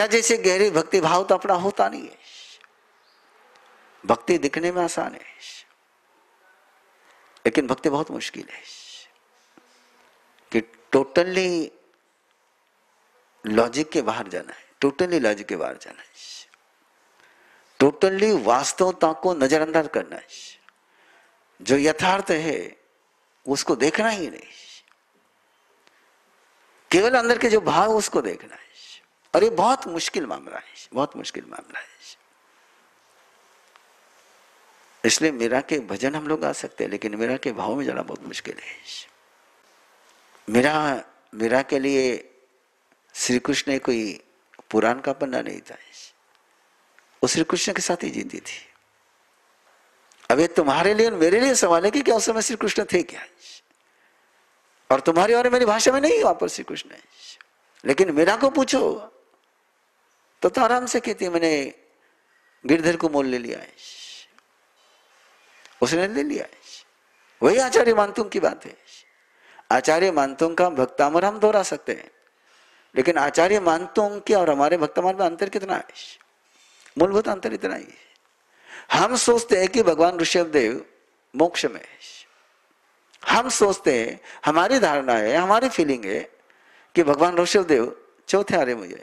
मेरा जैसे ગહેરી भक्ति भाव तो अपना होता नहीं है भक्ति दिखने में आसान है लेकिन भक्ति बहुत मुश्किल है कि टोटली लॉजिक के बाहर जाना है टोटली लॉजिक के बाहर जाना है टोटली वास्तवता को नजरअंदाज करना है जो यथार्थ है उसको देखना ही नहीं केवल अंदर के जो भाव उसको देखना है और ये बहुत मुश्किल मामला है बहुत मुश्किल मामला है इसलिए मीरा के भजन हम लोग आ सकते हैं लेकिन मीरा के भाव में जाना बहुत मुश्किल है मीरा मीरा के लिए श्री कृष्ण कोई पुराण का पन्ना नहीं था वो श्री कृष्ण के साथ ही जीती थी अब ये तुम्हारे लिए मेरे लिए सवाल है कि क्या उस समय श्री कृष्ण थे क्या और तुम्हारी और मेरी भाषा में नहीं पर श्री कृष्ण लेकिन मीरा को पूछो तो आराम से कहती है मैंने गिरधर को मोल ले लिया है उसने ले लिया है वही आचार्य मानतुम की बात है आचार्य मानतुम का भक्तामर हम दोहरा सकते हैं लेकिन आचार्य मानतुम के और हमारे भक्तामर में अंतर कितना है मूलभूत अंतर इतना ही है हम सोचते हैं कि भगवान ऋषभ देव मोक्ष में हम सोचते हैं हमारी धारणा है हमारी फीलिंग है कि भगवान ऋषभ देव चौथे आर्य मुझे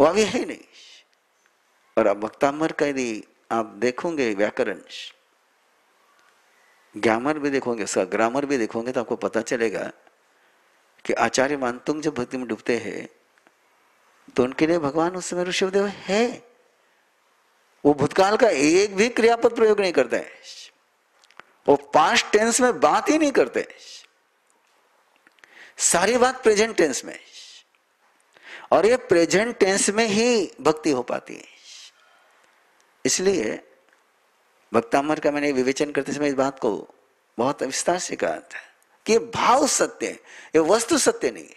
वो आगे है नहीं और अब वक्तामर का यदि आप देखोगे व्याकरण ग्रामर भी देखोगे उसका ग्रामर भी देखोगे तो आपको पता चलेगा कि आचार्य मानतुंग जब भक्ति में डूबते हैं तो उनके लिए भगवान उस समय ऋषभदेव है वो भूतकाल का एक भी क्रियापद प्रयोग नहीं करते वो पांच टेंस में बात ही नहीं करते सारी बात प्रेजेंट टेंस में और ये प्रेजेंट टेंस में ही भक्ति हो पाती है इसलिए भक्तामर का मैंने विवेचन करते समय इस बात को बहुत विस्तार से कहा था कि ये भाव सत्य है ये वस्तु सत्य नहीं है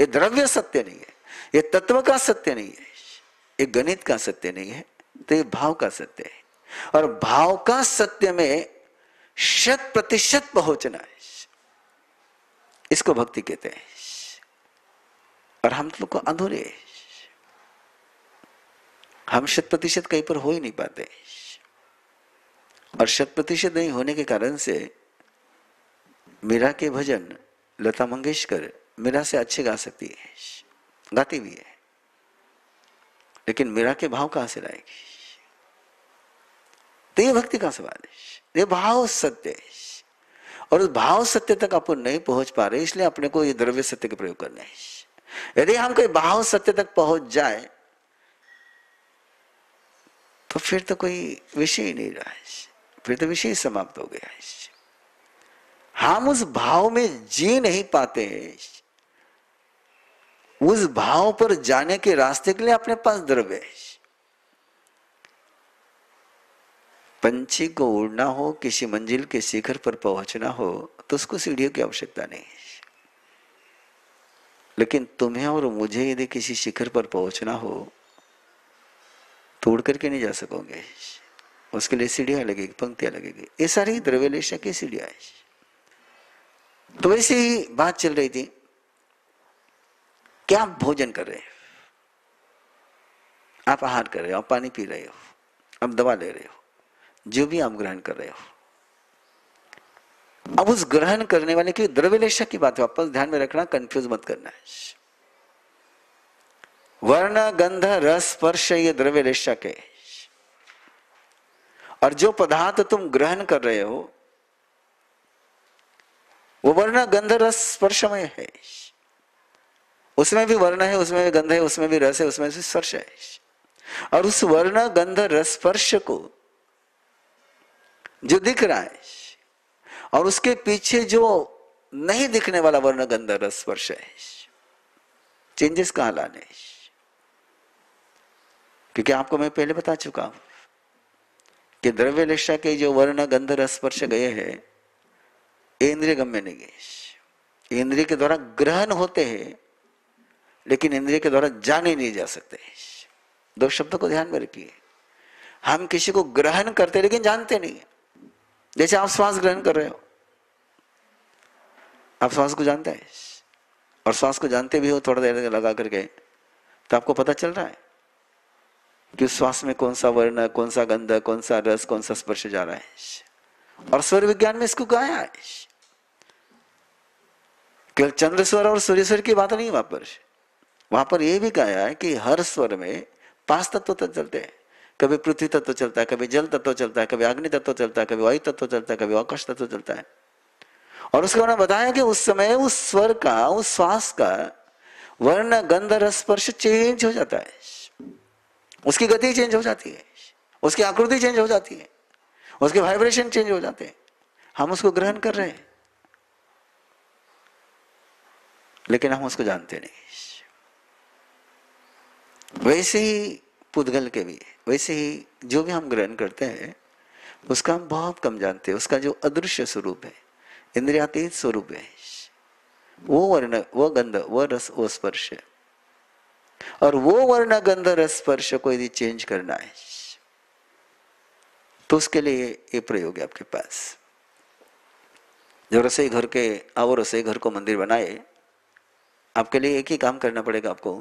ये द्रव्य सत्य नहीं है ये तत्व का सत्य नहीं है ये गणित का सत्य नहीं है तो ये भाव का सत्य है और भाव का सत्य में शत प्रतिशत पहुंचना है इसको भक्ति कहते हैं और हम लोग को अधूरे हम शत प्रतिशत कहीं पर हो ही नहीं पाते और शत प्रतिशत नहीं होने के कारण से मीरा के भजन लता मंगेशकर मीरा से अच्छे गा सकती है गाती भी है लेकिन मीरा के भाव कहां से लाएगी तो ये भक्ति का सवाल है ये भाव सत्य और उस भाव सत्य तक अपन नहीं पहुंच पा रहे इसलिए अपने को ये द्रव्य सत्य के प्रयोग करना है यदि हम कोई भाव सत्य तक पहुंच जाए तो फिर तो कोई विषय ही नहीं रहा है फिर तो विषय समाप्त हो गया हम उस भाव में जी नहीं पाते उस भाव पर जाने के रास्ते के लिए अपने पास द्रव्य पंछी को उड़ना हो किसी मंजिल के शिखर पर पहुंचना हो तो उसको सीढ़ियों की आवश्यकता नहीं है लेकिन तुम्हें और मुझे यदि किसी शिखर पर पहुंचना हो तो उड़ करके नहीं जा सकोगे उसके लिए सीढ़ियां लगेगी पंक्तियां लगेगी ये सारी द्रव्यलेशा की सीढ़िया तो वैसे ही बात चल रही थी क्या आप भोजन कर रहे हो आप आहार कर रहे हो आप पानी पी रहे हो आप दवा ले रहे हो जो भी आप ग्रहण कर रहे हो अब उस ग्रहण करने वाले की द्रव्यलेशा की बात वापस ध्यान में रखना कंफ्यूज मत करना वर्ण गंध रस स्पर्श ये द्रव्यलेशा के और जो पदार्थ तुम ग्रहण कर रहे हो वो वर्ण गंध रस स्पर्शमय है उसमें भी वर्ण है उसमें भी गंध है उसमें भी रस है उसमें भी स्पर्श है और उस वर्ण गंध रस स्पर्श को जो दिख रहा है और उसके पीछे जो नहीं दिखने वाला वर्ण गंध रस स्पर्श चेंजेस कहां लाने क्योंकि आपको मैं पहले बता चुका हूं कि द्रव्य लेशा के जो वर्ण गंध रस स्पर्श गए हैं इंद्रिय गम्य निगेश इंद्रिय के द्वारा ग्रहण होते हैं लेकिन इंद्रिय के द्वारा जाने नहीं जा सकते दो शब्दों को ध्यान में रखिए हम किसी को ग्रहण करते लेकिन जानते नहीं जैसे आप श्वास ग्रहण कर रहे हो आप श्वास को जानते हैं और श्वास को जानते भी हो थोड़ा देर लगा करके तो आपको पता चल रहा है कि श्वास में कौन सा वर्ण कौन सा गंध कौन सा रस कौन सा स्पर्श जा रहा है और स्वर विज्ञान में इसको गाया है केवल चंद्र स्वर और सूर्य स्वर की बात नहीं वहां पर वहां पर यह भी गाया है कि हर स्वर में पांच तत्व तत्व तो चलते हैं कभी पृथ्वी तत्व चलता है कभी जल तत्व चलता है कभी अग्नि तत्व चलता है कभी वायु तत्व चलता है कभी आकाश तत्व चलता है और उसके उन्होंने बताया कि उस समय उस स्वर का उस श्वास का वर्ण गंध रस स्पर्श चेंज हो जाता है उसकी गति चेंज हो जाती है उसकी आकृति चेंज हो जाती है उसके वाइब्रेशन चेंज हो जाते हैं हम उसको ग्रहण कर रहे हैं लेकिन हम उसको जानते नहीं वैसे ही पुद्गल के भी वैसे ही जो भी हम ग्रहण करते हैं उसका हम बहुत कम जानते हैं उसका जो अदृश्य स्वरूप है इंद्रियातीत स्वरूप है वो वर्ण वो गंध वो रस वो स्पर्श और वो वर्ण गंध रस स्पर्श को यदि चेंज करना है तो उसके लिए ये प्रयोग है आपके पास जब रसोई घर के आओ रसोई घर को मंदिर बनाए आपके लिए एक ही काम करना पड़ेगा आपको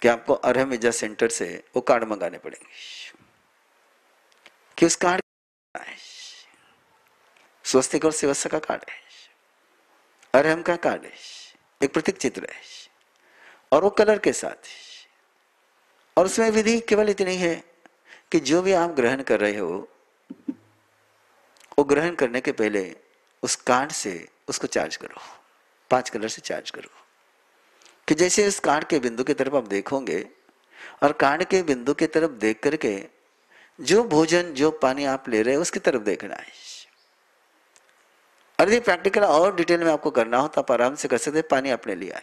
कि आपको अरहम इजा सेंटर से वो कार्ड मंगाने पड़ेंगे कि उस कार्ड स्वस्तिक और शिवस्य का कार्ड है अरहम का कार्ड है एक प्रतीक चित्र है और वो कलर के साथ और उसमें विधि केवल इतनी है कि जो भी आप ग्रहण कर रहे हो वो ग्रहण करने के पहले उस कार्ड से उसको चार्ज करो पांच कलर से चार्ज करो कि जैसे इस कार्ड के बिंदु की तरफ आप देखोगे और कांड के बिंदु की तरफ देख करके जो भोजन जो पानी आप ले रहे हो उसकी तरफ देखना है और यदि प्रैक्टिकल और डिटेल में आपको करना हो तो आप आराम से कर सकते पानी अपने लिए आए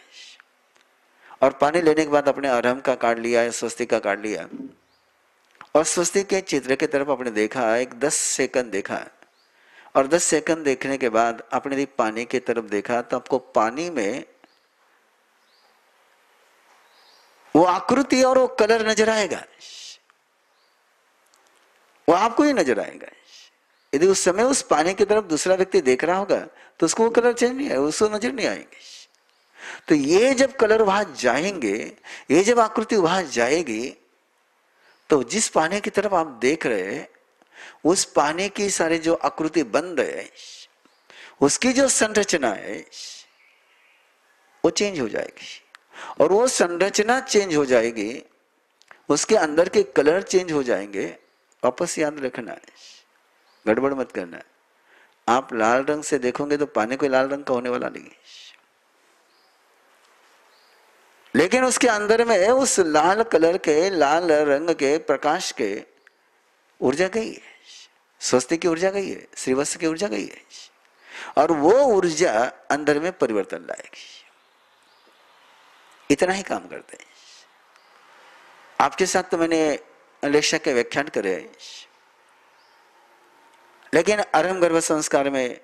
और पानी लेने के बाद अपने आराम का कार्ड लिया है स्वस्तिक का कार्ड लिया और स्वस्तिक के चित्र की तरफ आपने देखा एक दस सेकंड देखा है और दस सेकंड देखने के बाद आपने यदि पानी की तरफ देखा तो आपको पानी में वो आकृति और वो कलर नजर आएगा वो आपको ही नजर आएगा यदि उस समय उस पानी की तरफ दूसरा व्यक्ति देख रहा होगा तो उसको वो कलर चेंज नहीं आएगा उसको नजर नहीं आएगी तो ये जब कलर वहां जाएंगे ये जब आकृति वहां जाएगी तो जिस पानी की तरफ आप देख रहे उस पानी की सारी जो आकृति बन है उसकी जो संरचना है वो चेंज हो जाएगी और वो संरचना चेंज हो जाएगी उसके अंदर के कलर चेंज हो जाएंगे वापस याद रखना है गड़बड़ मत करना आप लाल रंग से देखोगे तो पानी कोई लाल रंग का होने वाला नहीं लेकिन उसके अंदर में उस लाल कलर के लाल रंग के प्रकाश के ऊर्जा गई है स्वस्थ की ऊर्जा गई है श्रीवस्त की ऊर्जा गई है और वो ऊर्जा अंदर में परिवर्तन लाएगी इतना ही काम करते हैं आपके साथ तो मैंने लेक्चर के व्याख्यान करे हैं लेकिन अरम गर्भ संस्कार में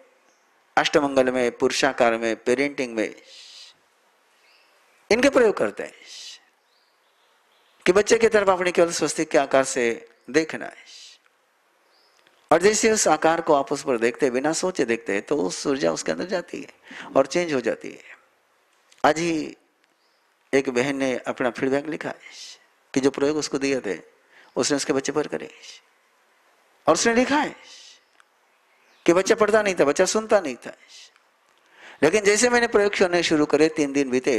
अष्टमंगल में पुरुषाकार में पेरेंटिंग में इनके प्रयोग करते हैं कि बच्चे की तरफ अपने केवल स्वस्थिक के आकार से देखना है और जैसे उस आकार को आप उस पर देखते बिना सोचे देखते हैं तो उस ऊर्जा उसके अंदर जाती है और चेंज हो जाती है आज ही एक बहन ने अपना फीडबैक लिखा है कि जो प्रयोग उसको दिए थे उसने उसके बच्चे पर करे और उसने लिखा है कि बच्चा पढ़ता नहीं था बच्चा सुनता नहीं था लेकिन जैसे मैंने प्रयोग करने शुरू करे तीन दिन बीते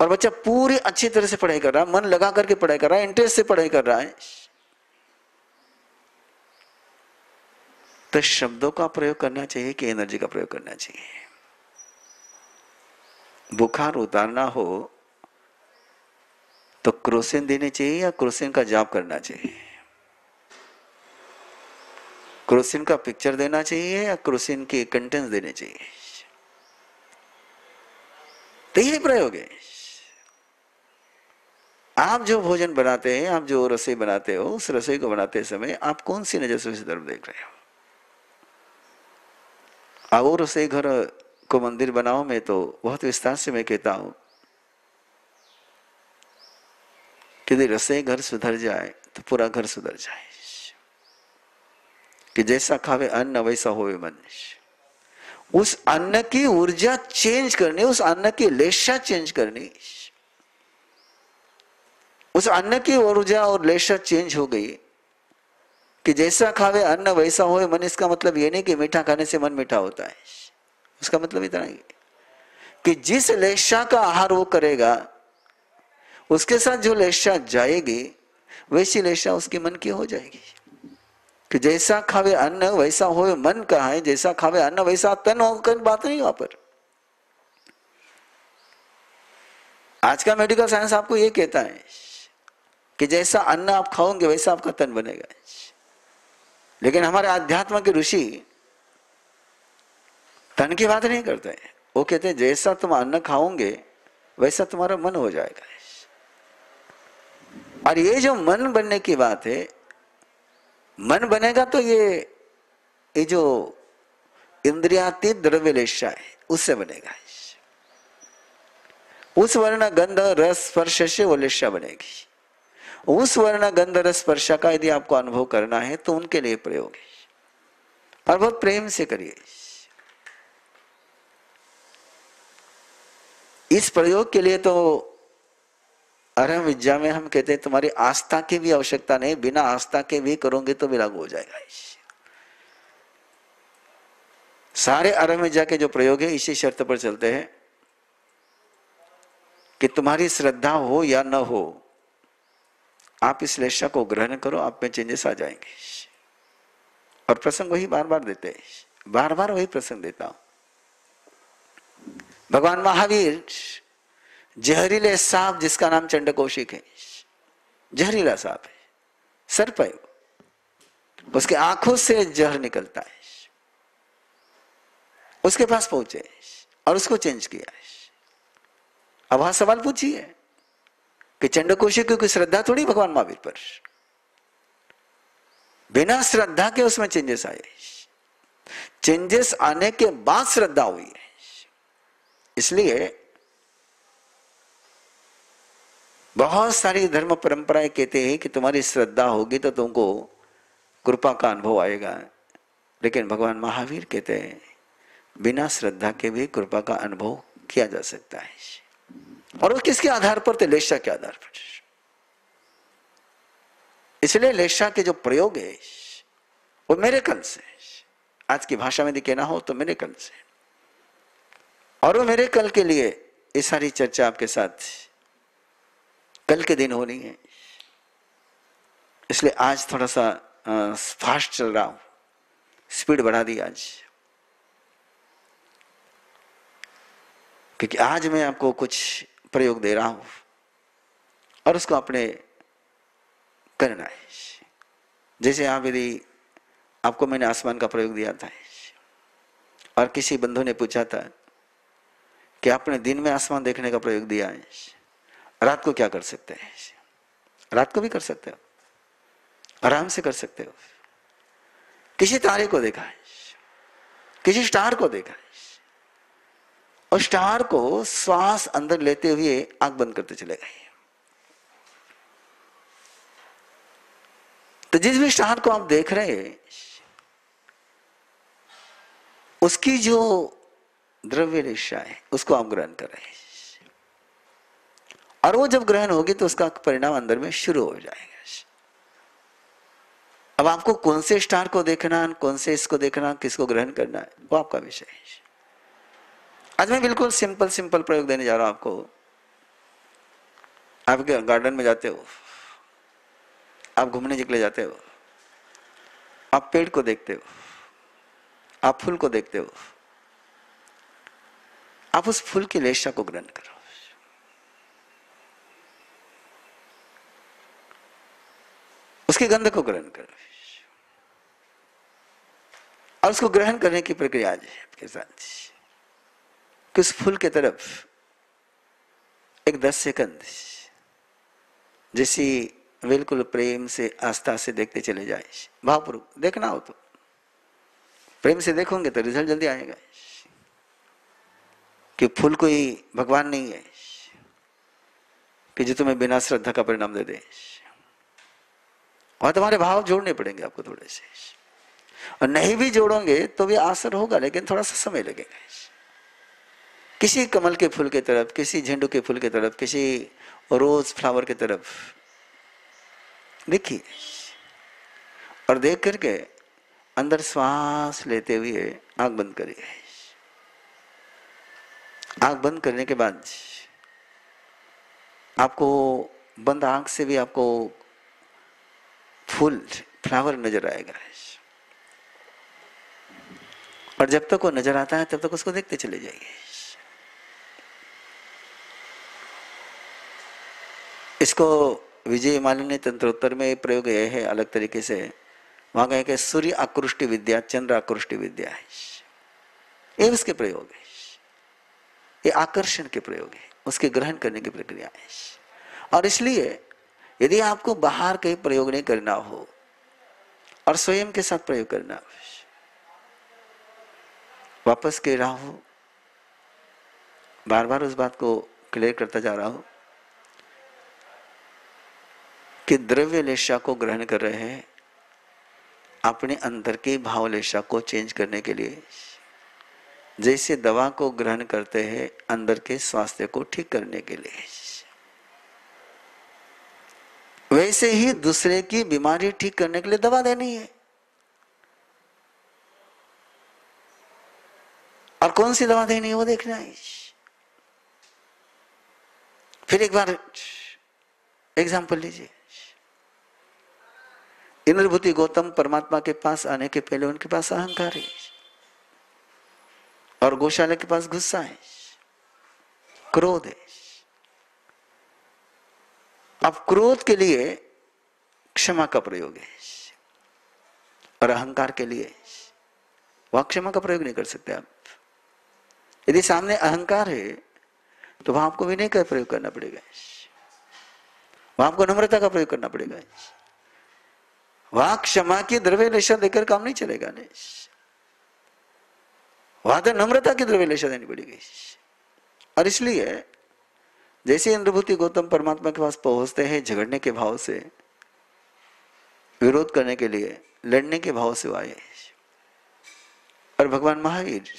और बच्चा पूरी अच्छी तरह से पढ़ाई कर रहा है मन लगा करके पढ़ाई कर रहा है इंटरेस्ट से पढ़ाई कर रहा है तो शब्दों का प्रयोग करना चाहिए कि एनर्जी का प्रयोग करना चाहिए बुखार उतारना हो तो क्रोसिन देने चाहिए या क्रोसिन का जाप करना चाहिए क्रोसिन का पिक्चर देना चाहिए या क्रोसिन के कंटेंट देने चाहिए तो यही प्रयोग है आप जो भोजन बनाते हैं आप जो रसोई बनाते हो उस रसोई को बनाते समय आप कौन सी नजर से उस तरफ देख रहे हो आओ रसोई घर को मंदिर बनाओ मैं तो बहुत विस्तार से मैं कहता हूं यदि रसोई घर सुधर जाए तो पूरा घर सुधर जाए कि जैसा खावे अन्न वैसा हो मनुष्य उस अन्न की ऊर्जा चेंज करनी उस अन्न की लेशा चेंज करनी उस अन्न की ऊर्जा और लेशा चेंज हो गई कि जैसा खावे अन्न वैसा हो मन इसका मतलब ये नहीं कि मीठा खाने से मन मीठा होता है उसका मतलब इतना ही कि जिस लेशा का आहार वो करेगा उसके साथ जो लेशा जाएगी वैसी लेशा उसके मन की हो जाएगी कि जैसा खावे अन्न वैसा हो मन कहा है जैसा खावे अन्न वैसा तन हो कहीं बात नहीं वहां पर आज का मेडिकल साइंस आपको ये कहता है कि जैसा अन्न आप खाओगे वैसा आपका तन बनेगा लेकिन हमारे अध्यात्म के ऋषि तन की बात नहीं करते हैं वो कहते हैं जैसा तुम अन्न खाओगे वैसा तुम्हारा मन हो जाएगा और ये जो मन बनने की बात है मन बनेगा तो ये ये जो इंद्रिया द्रव्य लेशा है उससे बनेगा उस वर्ण गंध रस स्पर्श से वो लेशा बनेगी उस वर्ण गंध रस स्पर्श का यदि आपको अनुभव करना है तो उनके लिए प्रयोग है और बहुत प्रेम से करिए इस प्रयोग के लिए तो अरहम विद्या में हम कहते हैं तुम्हारी आस्था की भी आवश्यकता नहीं बिना आस्था के भी करोगे तो भी लागू हो जाएगा सारे अरम विद्या के जो प्रयोग है इसी शर्त पर चलते हैं कि तुम्हारी श्रद्धा हो या न हो आप इस लेशा को ग्रहण करो आप में चेंजेस आ जाएंगे और प्रसंग वही बार बार देते हैं बार बार वही प्रसंग देता हूं भगवान महावीर जहरीले सांप जिसका नाम चंडकोशिक है जहरीला सांप है सर्प है उसके आंखों से जहर निकलता है उसके पास पहुंचे और उसको चेंज किया अब वहां सवाल पूछिए कि चंडकोशी की श्रद्धा थोड़ी भगवान महावीर पर बिना श्रद्धा के उसमें चेंजेस आए चेंजेस आने के बाद श्रद्धा हुई है इसलिए बहुत सारी धर्म परंपराएं कहते हैं कि तुम्हारी श्रद्धा होगी तो तुमको कृपा का अनुभव आएगा लेकिन भगवान महावीर कहते हैं बिना श्रद्धा के भी कृपा का अनुभव किया जा सकता है और वो किसके आधार पर थे लेशा के आधार पर इसलिए लेशा के जो प्रयोग है वो मेरे कल से आज की भाषा में कहना हो तो मेरे कल से और वो मेरे कल के लिए ये सारी चर्चा आपके साथ कल के दिन होनी है इसलिए आज थोड़ा सा फास्ट चल रहा हूं स्पीड बढ़ा दी आज क्योंकि आज मैं आपको कुछ प्रयोग दे रहा हूं और उसको अपने करना है जैसे आप यदि आपको मैंने आसमान का प्रयोग दिया था और किसी बंधु ने पूछा था कि आपने दिन में आसमान देखने का प्रयोग दिया है रात को क्या कर सकते हैं रात को भी कर सकते हो आराम से कर सकते हो किसी तारे को देखा है किसी स्टार को देखा है और स्टार को श्वास अंदर लेते हुए आंख बंद करते चले गए तो जिस भी स्टार को आप देख रहे हैं उसकी जो द्रव्य रेशा है उसको आप ग्रहण कर रहे हैं और वो जब ग्रहण होगी तो उसका परिणाम अंदर में शुरू हो जाएगा अब आपको कौन से स्टार को देखना कौन से इसको देखना किसको ग्रहण करना है वो आपका विषय है आज मैं बिल्कुल सिंपल सिंपल प्रयोग देने जा रहा हूं आपको आप गार्डन में जाते हो आप घूमने निकले जाते हो आप पेड़ को देखते हो आप फूल को देखते हो आप उस फूल की लेशा को ग्रहण करो उसके गंध को ग्रहण कर और उसको ग्रहण करने की प्रक्रिया आज है आपके साथ कि उस फूल के तरफ एक दस सेकंड जैसे बिल्कुल प्रेम से आस्था से देखते चले जाए भावपूर्वक देखना हो तो प्रेम से देखोगे तो रिजल्ट जल्दी आएगा कि फूल कोई भगवान नहीं है कि जो तुम्हें बिना श्रद्धा का परिणाम दे दे और तुम्हारे भाव जोड़ने पड़ेंगे आपको थोड़े से और नहीं भी जोड़ोगे तो भी असर होगा लेकिन थोड़ा सा समय लगेगा किसी कमल के फूल की तरफ किसी झेंडू के फूल की तरफ किसी रोज फ्लावर की तरफ देखिए और देख करके अंदर श्वास लेते हुए आग बंद करिए आग बंद करने के बाद आपको बंद आंख से भी आपको फूल फ्लावर नजर आएगा और जब तक वो नजर आता है तब तक उसको देखते चले जाइए इसको विजय माली ने तंत्रोत्तर में प्रयोग यह है अलग तरीके से वहां कहे सूर्य आकृष्टि विद्या चंद्र आकृष्टि विद्या है ये उसके प्रयोग है ये आकर्षण के प्रयोग है उसके ग्रहण करने की प्रक्रिया है और इसलिए यदि आपको बाहर कहीं प्रयोग नहीं करना हो और स्वयं के साथ प्रयोग करना वापस कह रहा हूं बार बार उस बात को क्लियर करता जा रहा हूं कि द्रव्य लेशा को ग्रहण कर रहे हैं अपने अंदर की भाव लेशा को चेंज करने के लिए जैसे दवा को ग्रहण करते हैं अंदर के स्वास्थ्य को ठीक करने के लिए वैसे ही दूसरे की बीमारी ठीक करने के लिए दवा देनी है और कौन सी दवा देनी है वो देखना है फिर एक बार एग्जाम्पल लीजिए इंद्रभूति गौतम परमात्मा के पास आने के पहले उनके पास अहंकार है और गौशाला के पास गुस्सा है क्रोध है अब क्रोध के लिए क्षमा का प्रयोग है और अहंकार के लिए वहां क्षमा का प्रयोग नहीं कर सकते आप यदि सामने अहंकार है तो वहां आपको विनय का प्रयोग करना पड़ेगा वहां आपको नम्रता का प्रयोग करना पड़ेगा वहां क्षमा की द्रव्य निशा देकर काम नहीं चलेगा वहां तो नम्रता की द्रव्य निशा देनी पड़ेगी और इसलिए जैसे इंद्रभूति गौतम परमात्मा के पास पहुंचते हैं झगड़ने के भाव से विरोध करने के लिए लड़ने के भाव से आए और भगवान महावीर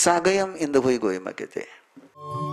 सागयम इंद्रभु गोयमा कहते हैं